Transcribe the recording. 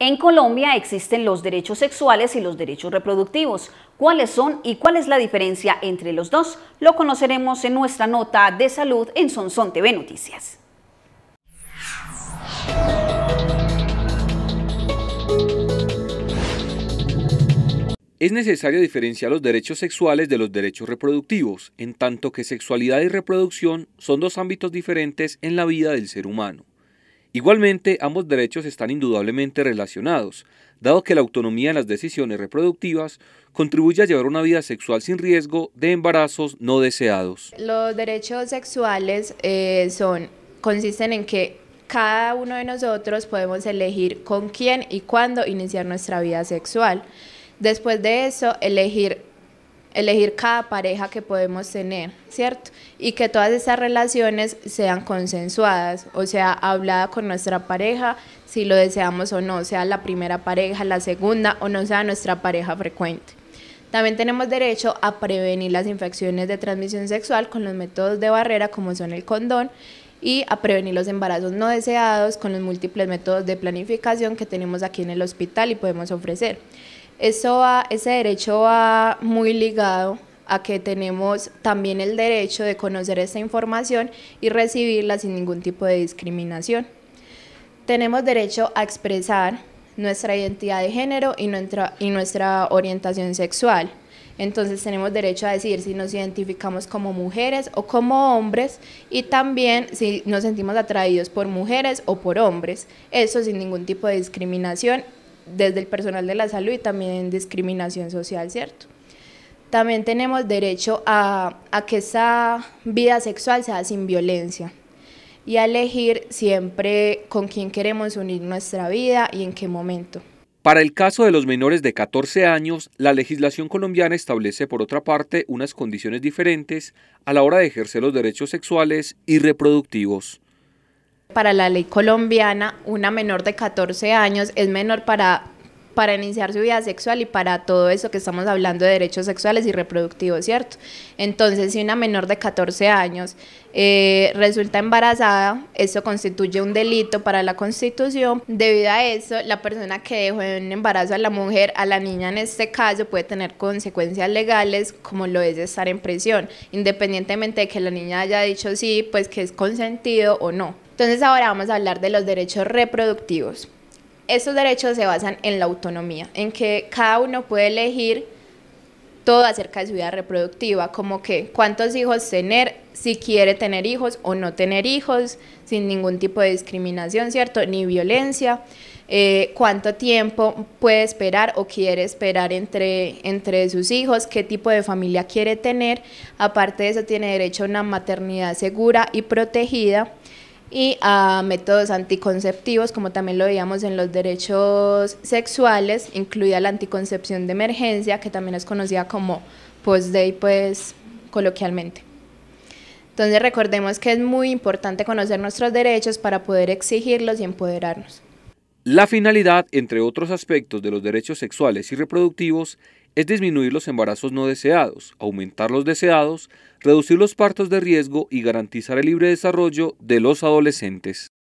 En Colombia existen los derechos sexuales y los derechos reproductivos. ¿Cuáles son y cuál es la diferencia entre los dos? Lo conoceremos en nuestra nota de salud en Sonson TV Noticias. Es necesario diferenciar los derechos sexuales de los derechos reproductivos, en tanto que sexualidad y reproducción son dos ámbitos diferentes en la vida del ser humano. Igualmente, ambos derechos están indudablemente relacionados, dado que la autonomía en las decisiones reproductivas contribuye a llevar una vida sexual sin riesgo de embarazos no deseados. Los derechos sexuales eh, son, consisten en que cada uno de nosotros podemos elegir con quién y cuándo iniciar nuestra vida sexual. Después de eso, elegir elegir cada pareja que podemos tener, ¿cierto? Y que todas esas relaciones sean consensuadas, o sea, hablada con nuestra pareja, si lo deseamos o no, sea la primera pareja, la segunda o no sea nuestra pareja frecuente. También tenemos derecho a prevenir las infecciones de transmisión sexual con los métodos de barrera como son el condón y a prevenir los embarazos no deseados con los múltiples métodos de planificación que tenemos aquí en el hospital y podemos ofrecer. Eso ese derecho va muy ligado a que tenemos también el derecho de conocer esa información y recibirla sin ningún tipo de discriminación. Tenemos derecho a expresar nuestra identidad de género y nuestra, y nuestra orientación sexual. Entonces tenemos derecho a decir si nos identificamos como mujeres o como hombres y también si nos sentimos atraídos por mujeres o por hombres. Eso sin ningún tipo de discriminación desde el personal de la salud y también discriminación social, ¿cierto? También tenemos derecho a, a que esa vida sexual sea sin violencia y a elegir siempre con quién queremos unir nuestra vida y en qué momento. Para el caso de los menores de 14 años, la legislación colombiana establece, por otra parte, unas condiciones diferentes a la hora de ejercer los derechos sexuales y reproductivos. Para la ley colombiana, una menor de 14 años es menor para, iniciar su vida sexual y para todo eso que estamos hablando de derechos sexuales y reproductivos, ¿cierto? Entonces, si una menor de 14 años eh, resulta embarazada, eso constituye un delito para la Constitución. Debido a eso, la persona que dejó en embarazo a la mujer, a la niña en este caso, puede tener consecuencias legales como lo es estar en prisión, independientemente de que la niña haya dicho sí, pues que es consentido o no. Entonces ahora vamos a hablar de los derechos reproductivos. Estos derechos se basan en la autonomía, en que cada uno puede elegir todo acerca de su vida reproductiva, como que cuántos hijos tener, si quiere tener hijos o no tener hijos, sin ningún tipo de discriminación, ¿cierto? Ni violencia, eh, cuánto tiempo puede esperar o quiere esperar entre, entre sus hijos, qué tipo de familia quiere tener. Aparte de eso, tiene derecho a una maternidad segura y protegida y a métodos anticonceptivos, como también lo veíamos en los derechos sexuales, incluida la anticoncepción de emergencia, que también es conocida como post-day, pues coloquialmente. Entonces recordemos que es muy importante conocer nuestros derechos para poder exigirlos y empoderarnos. La finalidad, entre otros aspectos de los derechos sexuales y reproductivos, es disminuir los embarazos no deseados, aumentar los deseados, reducir los partos de riesgo y garantizar el libre desarrollo de los adolescentes.